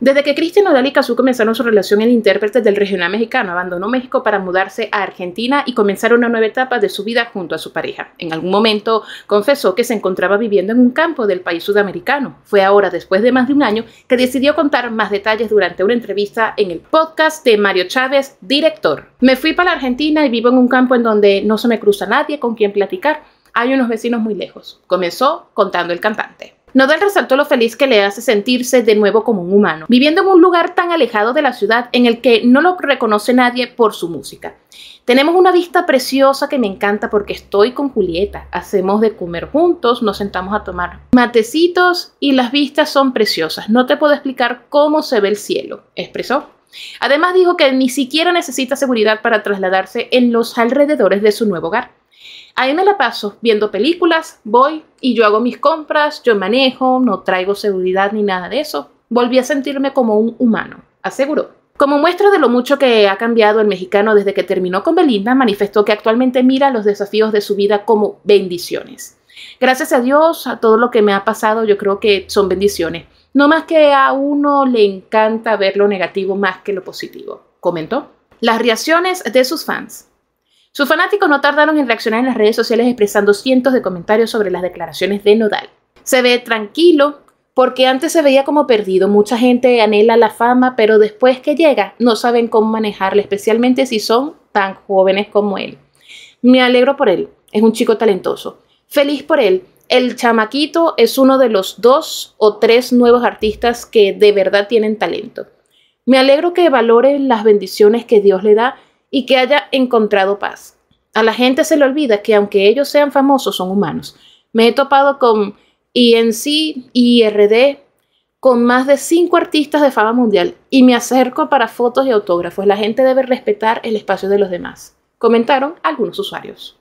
Desde que Cristian Nodal y comenzaron su relación, el intérprete del regional mexicano abandonó México para mudarse a Argentina y comenzar una nueva etapa de su vida junto a su pareja. En algún momento confesó que se encontraba viviendo en un campo del país sudamericano. Fue ahora, después de más de un año, que decidió contar más detalles durante una entrevista en el podcast de Mario Chávez, director. Me fui para la Argentina y vivo en un campo en donde no se me cruza nadie con quien platicar. Hay unos vecinos muy lejos, comenzó contando el cantante. Nodal resaltó lo feliz que le hace sentirse de nuevo como un humano, viviendo en un lugar tan alejado de la ciudad en el que no lo reconoce nadie por su música. Tenemos una vista preciosa que me encanta porque estoy con Julieta. Hacemos de comer juntos, nos sentamos a tomar matecitos y las vistas son preciosas. No te puedo explicar cómo se ve el cielo, expresó. Además dijo que ni siquiera necesita seguridad para trasladarse en los alrededores de su nuevo hogar. Ahí me la paso viendo películas, voy y yo hago mis compras, yo manejo, no traigo seguridad ni nada de eso. Volví a sentirme como un humano, aseguró. Como muestra de lo mucho que ha cambiado el mexicano desde que terminó con Belinda, manifestó que actualmente mira los desafíos de su vida como bendiciones. Gracias a Dios, a todo lo que me ha pasado, yo creo que son bendiciones. No más que a uno le encanta ver lo negativo más que lo positivo, comentó. Las reacciones de sus fans. Sus fanáticos no tardaron en reaccionar en las redes sociales expresando cientos de comentarios sobre las declaraciones de Nodal. Se ve tranquilo porque antes se veía como perdido, mucha gente anhela la fama, pero después que llega no saben cómo manejarla, especialmente si son tan jóvenes como él. Me alegro por él, es un chico talentoso. Feliz por él, el chamaquito es uno de los dos o tres nuevos artistas que de verdad tienen talento. Me alegro que valoren las bendiciones que Dios le da y que haya encontrado paz. A la gente se le olvida que aunque ellos sean famosos, son humanos. Me he topado con INC, IRD, con más de cinco artistas de fama mundial y me acerco para fotos y autógrafos. La gente debe respetar el espacio de los demás, comentaron algunos usuarios.